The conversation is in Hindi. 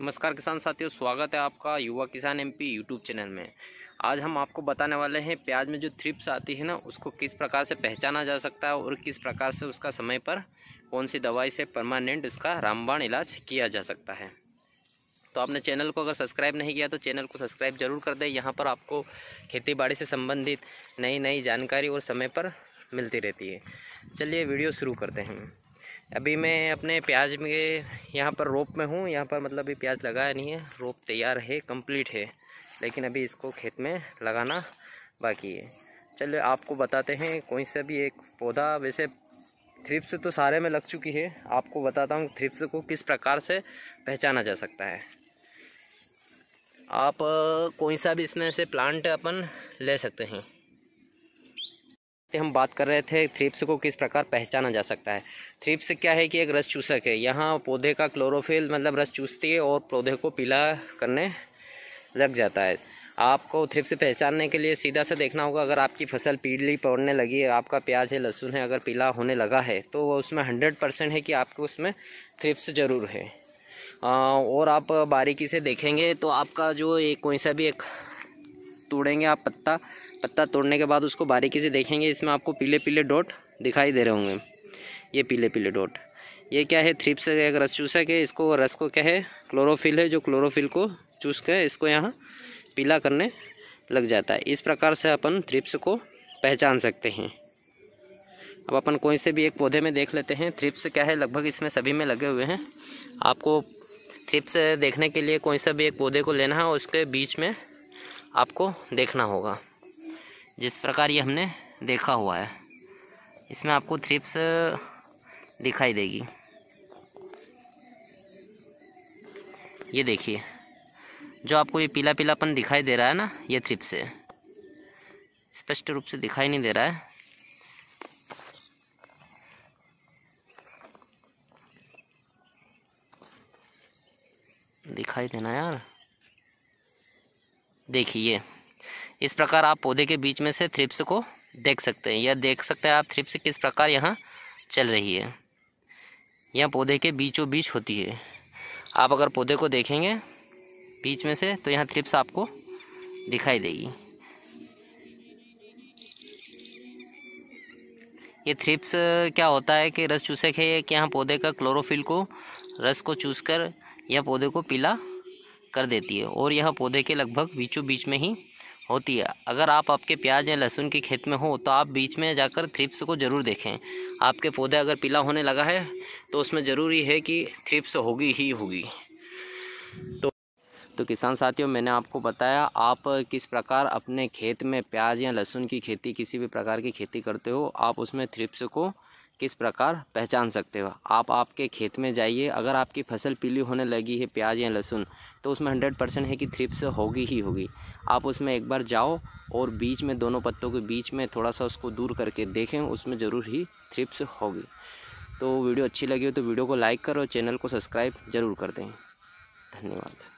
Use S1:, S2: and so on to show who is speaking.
S1: नमस्कार किसान साथियों स्वागत है आपका युवा किसान एमपी यूट्यूब चैनल में आज हम आपको बताने वाले हैं प्याज में जो थ्रिप्स आती है ना उसको किस प्रकार से पहचाना जा सकता है और किस प्रकार से उसका समय पर कौन सी दवाई से परमानेंट इसका रामबाण इलाज किया जा सकता है तो आपने चैनल को अगर सब्सक्राइब नहीं किया तो चैनल को सब्सक्राइब जरूर कर दें यहाँ पर आपको खेती बाड़ी से संबंधित नई नई जानकारी और समय पर मिलती रहती है चलिए वीडियो शुरू करते हैं अभी मैं अपने प्याज में यहाँ पर रोप में हूँ यहाँ पर मतलब अभी प्याज लगाया नहीं है रोप तैयार है कंप्लीट है लेकिन अभी इसको खेत में लगाना बाकी है चलिए आपको बताते हैं कोई सा भी एक पौधा वैसे थ्रिप्स तो सारे में लग चुकी है आपको बताता हूँ थ्रिप्स को किस प्रकार से पहचाना जा सकता है आप कोई सा भी इसमें से प्लांट अपन ले सकते हैं पे हम बात कर रहे थे थ्रिप्स को किस प्रकार पहचाना जा सकता है थ्रिप्स क्या है कि एक रस चूसक है यहाँ पौधे का क्लोरोफिल मतलब रस चूसती है और पौधे को पीला करने लग जाता है आपको थ्रिप्स पहचानने के लिए सीधा सा देखना होगा अगर आपकी फसल पीली पड़ने लगी है आपका प्याज है लहसुन है अगर पीला होने लगा है तो उसमें हंड्रेड परसेंट है कि आपको उसमें थ्रिप्स ज़रूर है और आप बारीकी से देखेंगे तो आपका जो एक कोई सा भी एक तोड़ेंगे आप पत्ता पत्ता तोड़ने के बाद उसको बारीकी से देखेंगे इसमें आपको पीले पीले डॉट दिखाई दे रहे होंगे ये पीले पीले डॉट ये क्या है थ्रिप्स एक रस चूसक है इसको रस को क्या है क्लोरोफिल है जो क्लोरोफिल को चूस कर इसको यहाँ पीला करने लग जाता है इस प्रकार से अपन थ्रिप्स को पहचान सकते हैं अब अपन कोई से भी एक पौधे में देख लेते हैं थ्रिप्स क्या है लगभग इसमें सभी में लगे हुए हैं आपको थ्रिप्स देखने के लिए कोई सा भी एक पौधे को लेना है और उसके बीच में आपको देखना होगा जिस प्रकार ये हमने देखा हुआ है इसमें आपको थ्रिप्स दिखाई देगी ये देखिए जो आपको ये पीला पीलापन दिखाई दे रहा है ना ये थ्रिप्स है स्पष्ट रूप से दिखाई नहीं दे रहा है दिखाई देना यार देखिए इस प्रकार आप पौधे के बीच में से थ्रिप्स को देख सकते हैं या देख सकते हैं आप थ्रिप्स किस प्रकार यहाँ चल रही है यह पौधे के बीचों बीच होती है आप अगर पौधे को देखेंगे बीच में से तो यहाँ थ्रिप्स आपको दिखाई देगी ये थ्रिप्स क्या होता है कि रस चूसक है कि यहाँ पौधे का क्लोरोफिल को रस को चूसकर यह पौधे को पीला कर देती है और यह पौधे के लगभग बीचों बीच में ही होती है अगर आप आपके प्याज या लहसुन के खेत में हो तो आप बीच में जाकर थ्रिप्स को ज़रूर देखें आपके पौधे अगर पीला होने लगा है तो उसमें ज़रूरी है कि थ्रिप्स होगी ही होगी तो तो किसान साथियों मैंने आपको बताया आप किस प्रकार अपने खेत में प्याज या लहसुन की खेती किसी भी प्रकार की खेती करते हो आप उसमें थ्रिप्स को किस प्रकार पहचान सकते हो आप आपके खेत में जाइए अगर आपकी फसल पीली होने लगी है प्याज या लहसुन तो उसमें हंड्रेड परसेंट है कि थ्रिप्स होगी ही होगी आप उसमें एक बार जाओ और बीच में दोनों पत्तों के बीच में थोड़ा सा उसको दूर करके देखें उसमें ज़रूर ही थ्रिप्स होगी तो वीडियो अच्छी लगी हो तो वीडियो को लाइक करो चैनल को सब्सक्राइब ज़रूर कर दें धन्यवाद